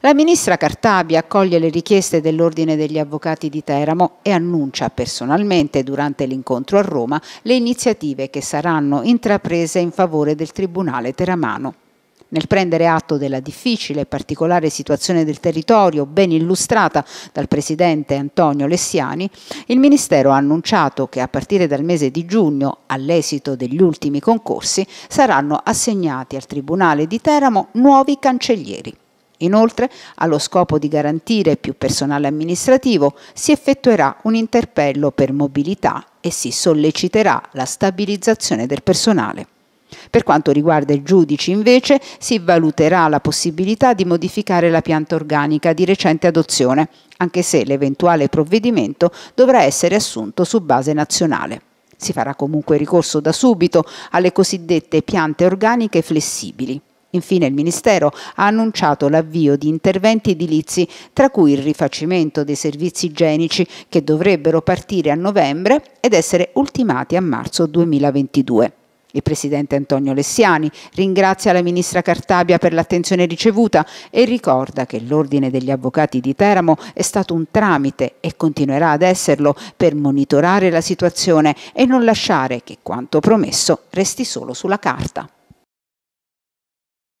La ministra Cartabia accoglie le richieste dell'Ordine degli Avvocati di Teramo e annuncia personalmente durante l'incontro a Roma le iniziative che saranno intraprese in favore del Tribunale teramano. Nel prendere atto della difficile e particolare situazione del territorio, ben illustrata dal presidente Antonio Lessiani, il Ministero ha annunciato che a partire dal mese di giugno, all'esito degli ultimi concorsi, saranno assegnati al Tribunale di Teramo nuovi cancellieri. Inoltre, allo scopo di garantire più personale amministrativo, si effettuerà un interpello per mobilità e si solleciterà la stabilizzazione del personale. Per quanto riguarda i giudici, invece, si valuterà la possibilità di modificare la pianta organica di recente adozione, anche se l'eventuale provvedimento dovrà essere assunto su base nazionale. Si farà comunque ricorso da subito alle cosiddette piante organiche flessibili. Infine il Ministero ha annunciato l'avvio di interventi edilizi, tra cui il rifacimento dei servizi igienici che dovrebbero partire a novembre ed essere ultimati a marzo 2022. Il presidente Antonio Lessiani ringrazia la ministra Cartabia per l'attenzione ricevuta e ricorda che l'Ordine degli Avvocati di Teramo è stato un tramite e continuerà ad esserlo per monitorare la situazione e non lasciare che quanto promesso resti solo sulla carta.